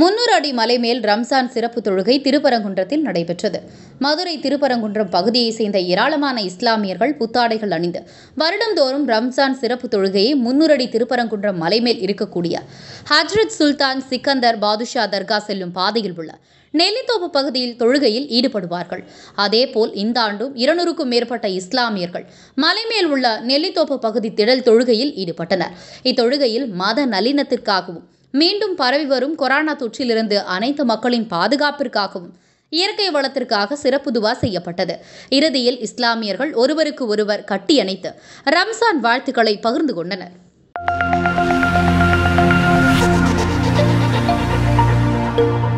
முன்னூறு அடி மலை மேல் ரம்சான் சிறப்பு தொழுகை திருப்பரங்குன்றத்தில் நடைபெற்றது மதுரை திருப்பரங்குன்றம் பகுதியை சேர்ந்த ஏராளமான இஸ்லாமியர்கள் புத்தாடைகள் அணிந்து வருடந்தோறும் ரம்சான் சிறப்பு தொழுகையை முன்னூறு அடி திருப்பரங்குன்றம் மலை மேல் இருக்கக்கூடிய ஹஜ்ரத் சுல்தான் சிக்கந்தர் பாதுஷா தர்கா செல்லும் பாதையில் உள்ள நெல்லித்தோப்பு பகுதியில் தொழுகையில் ஈடுபடுவார்கள் அதேபோல் இந்த ஆண்டும் இருநூறுக்கும் மேற்பட்ட இஸ்லாமியர்கள் மலைமேல் உள்ள நெல்லித்தோப்பு பகுதி திடல் தொழுகையில் ஈடுபட்டனர் இத்தொழுகையில் மத நலினத்திற்காகவும் மீண்டும் பரவி வரும் கொரோனா தொற்றிலிருந்து அனைத்து மக்களின் பாதுகாப்பிற்காகவும் இயற்கை வளத்திற்காக சிறப்பு துவா செய்யப்பட்டது இறுதியில் இஸ்லாமியர்கள் ஒருவருக்கு ஒருவர் கட்டியணைத்து ரம்சான் வாழ்த்துக்களை பகிர்ந்து கொண்டனர் thank you